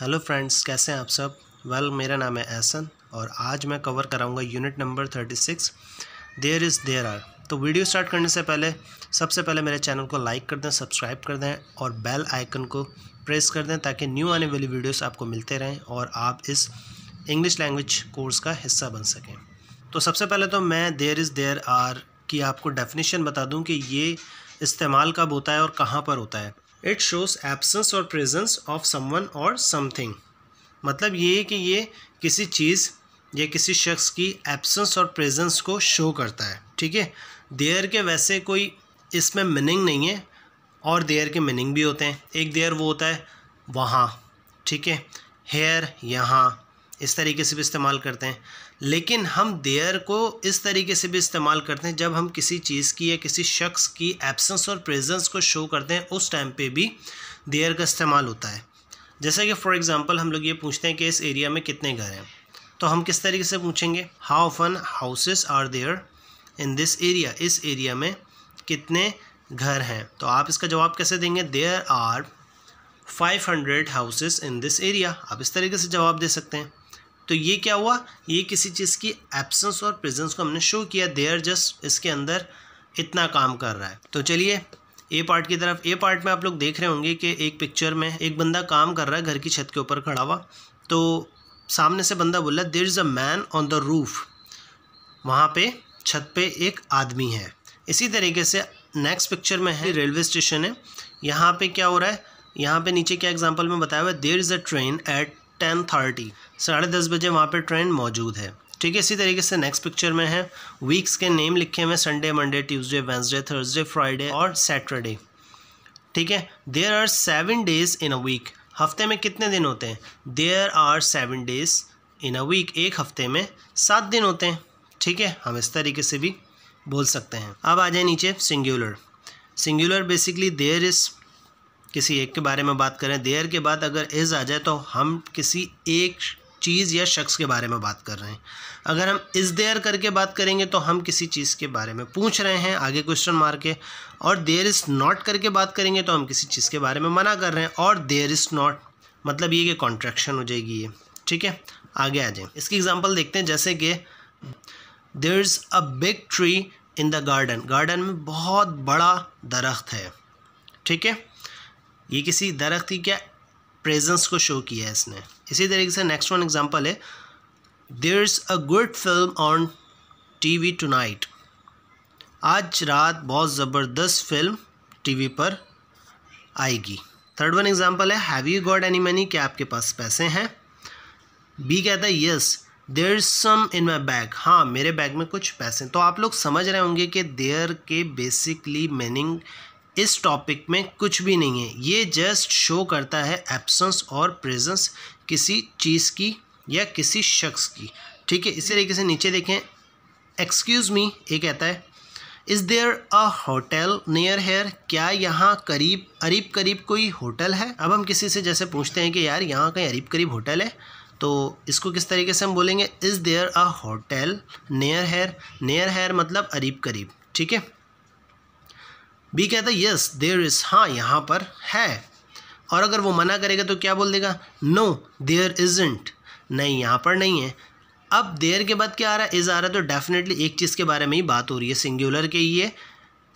hello friends कैसे हैं आप सब वेल well, मेरा नाम है एहसन और आज मैं कवर कराऊंगा unit number thirty six there is there are तो वीडियो स्टार्ट करने से पहले सबसे पहले मेरे चैनल को लाइक कर दें सब्सक्राइब कर दें और बेल आइकन को प्रेस कर दें ताकि न्यू आने वाली वीडियोस आपको मिलते रहें और आप इस इंग्लिश लैंग्वेज कोर्स का हिस्सा बन सकें तो सबसे पहले तो मैं देयर इज़ देयर आर की आपको डेफिनेशन बता दूँ कि ये इस्तेमाल कब होता है और कहाँ पर होता है इट शोज़ एब्सेंस और प्रेजेंस ऑफ समवन और समथिंग मतलब ये है कि ये किसी चीज़ या किसी शख्स की एब्सेंस और प्रेजेंस को शो करता है ठीक है देयर के वैसे कोई इसमें मीनिंग नहीं है और देयर के मीनिंग भी होते हैं एक देयर वो होता है वहाँ ठीक है हेयर यहाँ इस तरीके से भी इस्तेमाल करते हैं लेकिन हम देयर को इस तरीके से भी इस्तेमाल करते हैं जब हम किसी चीज़ की या किसी शख्स की एब्सेंस और प्रेजेंस को शो करते हैं उस टाइम पे भी देयर का इस्तेमाल होता है जैसे कि फॉर एग्जांपल हम लोग ये पूछते हैं कि इस एरिया में कितने घर हैं तो हम किस तरीके से पूछेंगे how fun houses are there in this area इस एरिया में कितने घर हैं तो आप इसका जवाब कैसे देंगे there are five hundred houses in this area आप इस तरीके से जवाब दे सकते हैं तो ये क्या हुआ ये किसी चीज़ की एब्सेंस और प्रेजेंस को हमने शो किया देयर जस्ट इसके अंदर इतना काम कर रहा है तो चलिए ए पार्ट की तरफ ए पार्ट में आप लोग देख रहे होंगे कि एक पिक्चर में एक बंदा काम कर रहा है घर की छत के ऊपर खड़ा हुआ तो सामने से बंदा बोला there is a man on the roof वहाँ पे छत पे एक आदमी है इसी तरीके से नेक्स्ट पिक्चर में है रेलवे स्टेशन है यहाँ पे क्या हो रहा है यहाँ पे नीचे क्या एग्जांपल में बताया हुआ है there is a train at ten thirty साढ़े दस बजे वहाँ पर ट्रेन मौजूद है ठीक है इसी तरीके से नेक्स्ट पिक्चर में है वीक्स के नेम लिखे हुए Sunday Monday Tuesday Wednesday Thursday Friday और सैटरडे ठीक है there are seven days in a week हफ्ते में कितने दिन होते हैं there are seven days in a week एक हफ्ते में सात दिन होते हैं ठीक है हम इस तरीके से भी बोल सकते हैं अब आ जाए नीचे singular singular basically there is किसी एक के बारे में बात करें देयर के बाद अगर इज़ आ जाए तो हम किसी एक चीज़ या शख्स के बारे में बात कर रहे हैं अगर हम इस देयर करके बात करेंगे तो हम किसी चीज़ के बारे में पूछ रहे हैं आगे क्वेश्चन मार के और देयर इज़ नॉट करके बात करेंगे तो हम किसी चीज़ के बारे में मना कर रहे हैं और देयर इज़ नॉट मतलब ये कि कॉन्ट्रैक्शन हो जाएगी ये ठीक है आगे आ जाए इसकी एग्जाम्पल देखते हैं जैसे कि there is a big tree in the garden garden में बहुत बड़ा दरख्त है ठीक है ये किसी दरख्त की क्या प्रेजेंस को शो किया है इसने इसी तरीके से नेक्स्ट वन एग्जांपल है there is a good film on TV tonight आज रात बहुत ज़बरदस्त फिल्म टीवी पर आएगी थर्ड वन एग्जांपल है have you got any money क्या आपके पास पैसे हैं बी कहता है yes there is some in my bag हाँ मेरे बैग में कुछ पैसे तो आप लोग समझ रहे होंगे कि देयर के बेसिकली मीनिंग इस टॉपिक में कुछ भी नहीं है ये जस्ट शो करता है एब्सेंस और प्रेजेंस किसी चीज़ की या किसी शख्स की ठीक है इसी तरीके से नीचे देखें एक्सक्यूज़ मी ये कहता है is there a hotel near here क्या यहाँ करीब अरीब करीब कोई होटल है अब हम किसी से जैसे पूछते हैं कि यार यहाँ कहीं अरीब करीब होटल है तो इसको किस तरीके से हम बोलेंगे is there a hotel near here near here मतलब अरीब करीब ठीक है बी कहता है यस देर इज़ हाँ यहाँ पर है और अगर वो मना करेगा तो क्या बोल देगा नो देयर इजेंट नहीं यहाँ पर नहीं है अब देर के बाद क्या आ रहा है इज़ आ रहा है तो डेफिनेटली एक चीज़ के बारे में ही बात हो रही है सिंगुलर के ये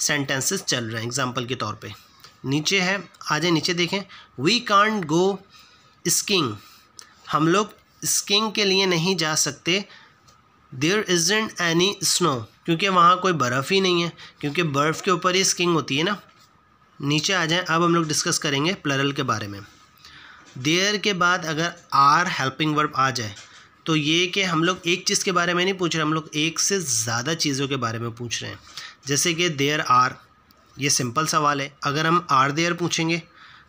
सेंटेंसेस चल रहे हैं एग्जाम्पल के तौर पे नीचे है आ जाए नीचे देखें वी कॉन्ट गो स्किंग हम लोग स्किंग के लिए नहीं जा सकते देयर इज़ेंट एनी स्नो क्योंकि वहाँ कोई बर्फ़ ही नहीं है क्योंकि बर्फ़ के ऊपर ही स्किंग होती है ना नीचे आ जाएं अब हम लोग डिस्कस करेंगे प्लरल के बारे में देयर के बाद अगर आर हेल्पिंग वर्ब आ जाए तो ये कि हम लोग एक चीज़ के बारे में नहीं पूछ रहे हम लोग एक से ज़्यादा चीज़ों के बारे में पूछ रहे हैं जैसे कि देयर आर ये सिंपल सवाल है अगर हम आर देयर पूछेंगे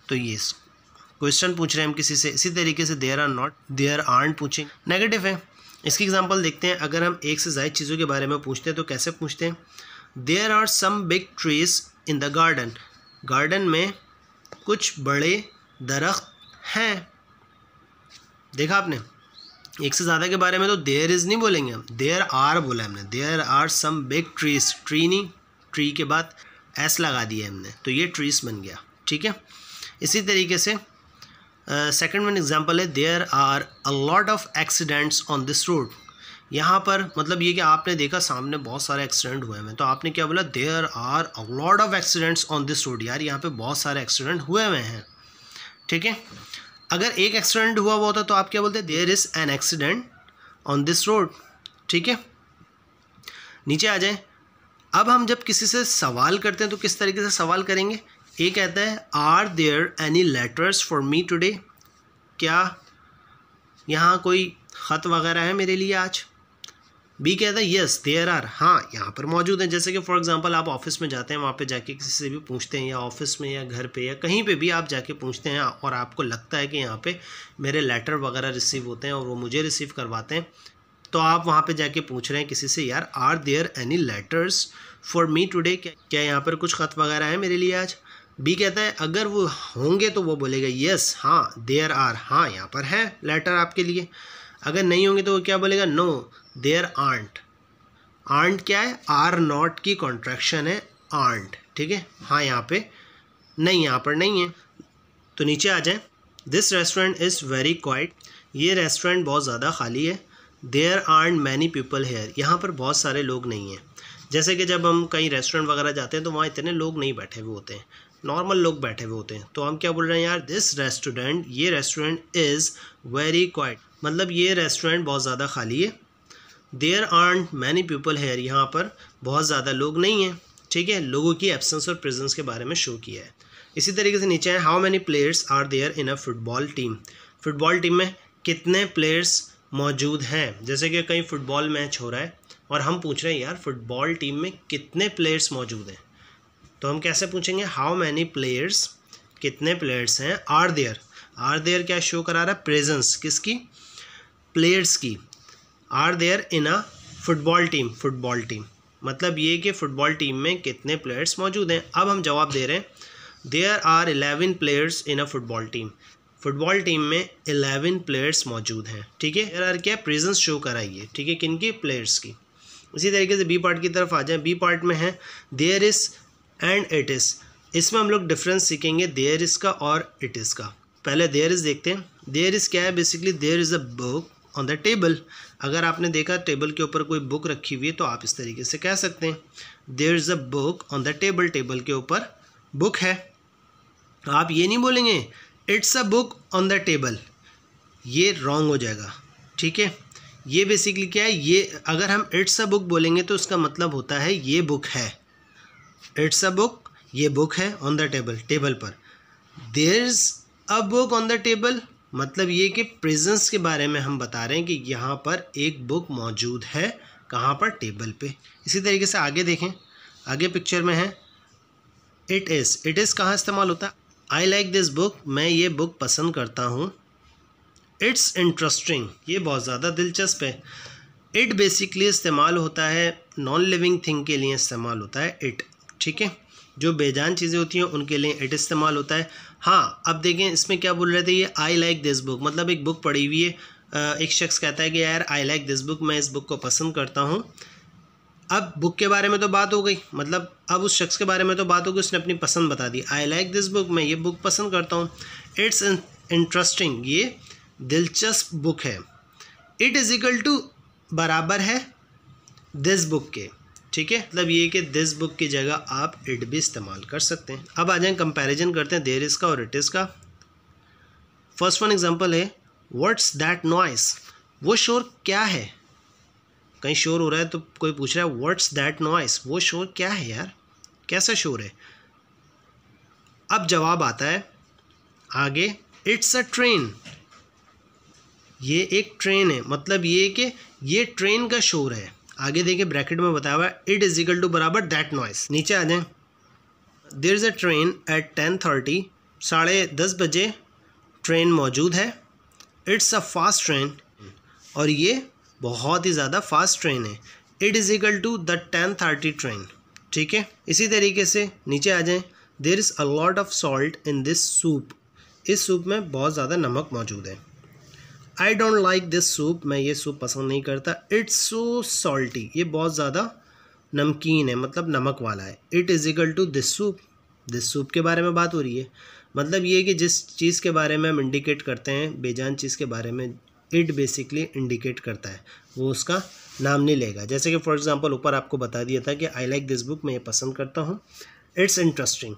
तो ये क्वेश्चन पूछ रहे हैं हम किसी से इसी तरीके से there are not there are पूछेंगे नेगेटिव है इसकी एग्जाम्पल देखते हैं अगर हम एक से ज़्यादा चीज़ों के बारे में पूछते हैं तो कैसे पूछते हैं there are some big trees in the garden garden में कुछ बड़े दरख्त हैं देखा आपने एक से ज़्यादा के बारे में तो देयर इज़ नहीं बोलेंगे हम देयर आर बोला हमने there are some big trees tree नहीं ट्री के बाद एस लगा दिया हमने तो ये ट्रीज बन गया ठीक है इसी तरीके से सेकंड वन एग्जांपल है there are a lot of accidents on this road यहाँ पर मतलब ये कि आपने देखा सामने बहुत सारे एक्सीडेंट हुए हैं तो आपने क्या बोला there are a lot of accidents on this road यार यहाँ पे बहुत सारे एक्सीडेंट हुए हुए हैं ठीक है अगर एक एक्सीडेंट हुआ हुआ होता तो आप क्या बोलते there is an accident on this road ठीक है नीचे आ जाए अब हम जब किसी से सवाल करते हैं तो किस तरीके से सवाल करेंगे ये कहता है are there any letters for me today क्या यहाँ कोई ख़त वगैरह है मेरे लिए आज बी कहता है यस देयर आर हाँ यहाँ पर मौजूद हैं जैसे कि फॉर एग्जांपल आप ऑफिस में जाते हैं वहाँ पे जाके किसी से भी पूछते हैं या ऑफिस में या घर पे या कहीं पे भी आप जाके पूछते हैं और आपको लगता है कि यहाँ पे मेरे लेटर वगैरह रिसीव होते हैं और वो मुझे रिसीव करवाते हैं तो आप वहाँ पे जाके पूछ रहे हैं किसी से यार are there any letters for me today क्या यहाँ पर कुछ ख़त वगैरह है मेरे लिए आज बी कहता है अगर वो होंगे तो वो बोलेगा यस हाँ देयर आर हाँ यहाँ पर है लेटर आपके लिए अगर नहीं होंगे तो वो क्या बोलेगा नो देयर आंट आंट क्या है आर नॉट की कॉन्ट्रैक्शन है आंट ठीक है हाँ यहाँ पे नहीं यहाँ पर नहीं है तो नीचे आ जाए this restaurant is very quite ये रेस्टोरेंट बहुत ज़्यादा खाली है there are many people here यहाँ पर बहुत सारे लोग नहीं हैं जैसे कि जब हम कहीं रेस्टोरेंट वगैरह जाते हैं तो वहाँ इतने लोग नहीं बैठे हुए होते हैं नॉर्मल लोग बैठे हुए होते हैं तो हम क्या बोल रहे हैं यार दिस रेस्टोरेंट ये रेस्टोरेंट इज़ वेरी क्वाइट मतलब ये रेस्टोरेंट बहुत ज़्यादा खाली है there aren't many people here यहाँ पर बहुत ज़्यादा लोग नहीं हैं ठीक है लोगों की एब्सेंस और प्रेजेंस के बारे में शो किया है इसी तरीके से नीचे हैं how many players are there in a football team football team में कितने प्लेयर्स मौजूद हैं जैसे कि कहीं फ़ुटबॉल मैच हो रहा है और हम पूछ रहे हैं यार फुटबॉल टीम में कितने प्लेयर्स मौजूद हैं तो हम कैसे पूछेंगे हाउ मैनी प्लेयर्स कितने प्लेयर्स हैं आर देयर आर देयर क्या शो करा रहा है प्रेजेंस किसकी प्लेयर्स की are there in a football team football team मतलब ये कि फुटबॉल टीम में कितने प्लेयर्स मौजूद हैं अब हम जवाब दे रहे हैं there are eleven players in a football team football team में एलेवन प्लेयर्स मौजूद हैं ठीक है यार क्या प्रेजेंस शो कराइए ठीक है किन प्लेयर्स की इसी तरीके से बी पार्ट की तरफ आ जाए बी पार्ट में है there is and it is इसमें हम लोग डिफरेंस सीखेंगे देयर इज़ का और इट इज़ का पहले देयर इज़ देखते हैं देयर इज़ क्या है basically there is a book on the table अगर आपने देखा टेबल के ऊपर कोई बुक रखी हुई है तो आप इस तरीके से कह सकते हैं there is a book on the table table के ऊपर बुक है आप ये नहीं बोलेंगे it's a book on the table ये रॉन्ग हो जाएगा ठीक है ये बेसिकली क्या है ये अगर हम इट्स अ बुक बोलेंगे तो उसका मतलब होता है ये बुक है इट्स अ बुक ये बुक है ऑन द टेबल टेबल पर there is a book on the table मतलब ये कि प्रेजेंस के बारे में हम बता रहे हैं कि यहाँ पर एक बुक मौजूद है कहाँ पर टेबल पे इसी तरीके से आगे देखें आगे पिक्चर में है इट इज़ इट इज़ कहाँ इस्तेमाल होता है आई लाइक दिस बुक मैं ये बुक पसंद करता हूँ इट्स इंटरेस्टिंग ये बहुत ज़्यादा दिलचस्प है इट बेसिकली इस्तेमाल होता है नॉन लिविंग थिंग के लिए इस्तेमाल होता है इट ठीक है जो बेजान चीज़ें होती हैं उनके लिए इट इस्तेमाल होता है हाँ अब देखें इसमें क्या बोल रहे थे ये आई लाइक दिस बुक मतलब एक बुक पढ़ी हुई है एक शख्स कहता है कि यार आई लाइक दिस बुक मैं इस बुक को पसंद करता हूँ अब बुक के बारे में तो बात हो गई मतलब अब उस शख्स के बारे में तो बात हो गई उसने अपनी पसंद बता दी आई लाइक दिस बुक मैं ये बुक पसंद करता हूँ इट्स इंटरेस्टिंग ये दिलचस्प बुक है इट इज़ इक्वल टू बराबर है दिस बुक के ठीक है मतलब ये कि दिस बुक की जगह आप इट भी इस्तेमाल कर सकते हैं अब आ जाए कंपैरिजन करते हैं देर इसका का और इट इज़ का फर्स्ट वन एग्जांपल है व्हाट्स दैट नॉइस वो शोर क्या है कहीं शोर हो रहा है तो कोई पूछ रहा है व्हाट्स दैट नॉइस वो शोर क्या है यार कैसा शोर है अब जवाब आता है आगे इट्स अ ट्रेन ये एक ट्रेन है मतलब ये कि ये ट्रेन का शोर है आगे देखिए ब्रैकेट में बताया हुआ है इट इज इक्वल टू बराबर दैट नॉइस नीचे आ जाएं there is a train at ten thirty साढ़े दस बजे ट्रेन मौजूद है इट्स अ फास्ट ट्रेन और ये बहुत ही ज़्यादा फास्ट ट्रेन है it is equal to the ten thirty train ठीक है इसी तरीके से नीचे आ जाएं there is a lot of salt in this soup इस सूप में बहुत ज़्यादा नमक मौजूद है I don't like this soup मैं ये सूप पसंद नहीं करता इट्स सो सॉल्टी ये बहुत ज़्यादा नमकीन है मतलब नमक वाला है it is equal to this soup this soup के बारे में बात हो रही है मतलब ये कि जिस चीज़ के बारे में हम इंडिकेट करते हैं बेजान चीज़ के बारे में इट बेसिकली इंडिकेट करता है वो उसका नाम नहीं लेगा जैसे कि फॉर एग्ज़ाम्पल ऊपर आपको बता दिया था कि आई लाइक दिस बुक मैं ये पसंद करता हूँ इट्स इंटरेस्टिंग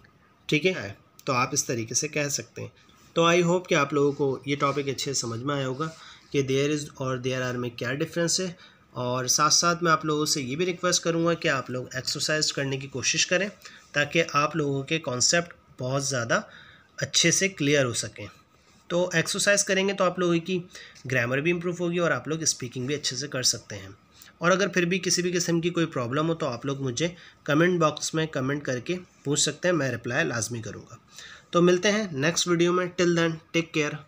ठीक है तो आप इस तरीके से कह सकते हैं तो आई होप कि आप लोगों को ये टॉपिक अच्छे से समझ में आया होगा कि देयर इज़ और देयर आर में क्या डिफरेंस है और साथ साथ मैं आप लोगों से ये भी रिक्वेस्ट करूँगा कि आप लोग एक्सरसाइज करने की कोशिश करें ताकि आप लोगों के कॉन्सेप्ट बहुत ज़्यादा अच्छे से क्लियर हो सकें तो एक्सरसाइज करेंगे तो आप लोगों की ग्रामर भी इम्प्रूव होगी और आप लोग स्पीकिंग भी अच्छे से कर सकते हैं और अगर फिर भी किसी भी किस्म की कोई प्रॉब्लम हो तो आप लोग मुझे कमेंट बॉक्स में कमेंट करके पूछ सकते हैं मैं रिप्लाई लाजमी करूँगा तो मिलते हैं नेक्स्ट वीडियो में टिल देन टेक केयर